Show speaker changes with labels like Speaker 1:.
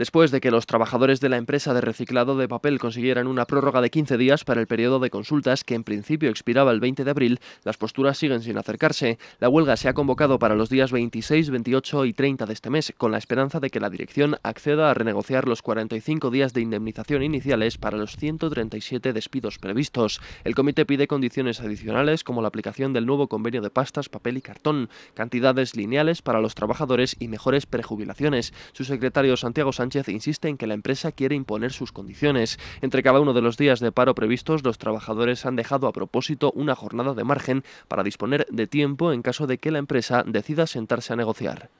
Speaker 1: después de que los trabajadores de la empresa de reciclado de papel consiguieran una prórroga de 15 días para el periodo de consultas que en principio expiraba el 20 de abril, las posturas siguen sin acercarse. La huelga se ha convocado para los días 26, 28 y 30 de este mes, con la esperanza de que la dirección acceda a renegociar los 45 días de indemnización iniciales para los 137 despidos previstos. El comité pide condiciones adicionales como la aplicación del nuevo convenio de pastas, papel y cartón, cantidades lineales para los trabajadores y mejores prejubilaciones. Su secretario Santiago Sánchez insiste en que la empresa quiere imponer sus condiciones. Entre cada uno de los días de paro previstos, los trabajadores han dejado a propósito una jornada de margen para disponer de tiempo en caso de que la empresa decida sentarse a negociar.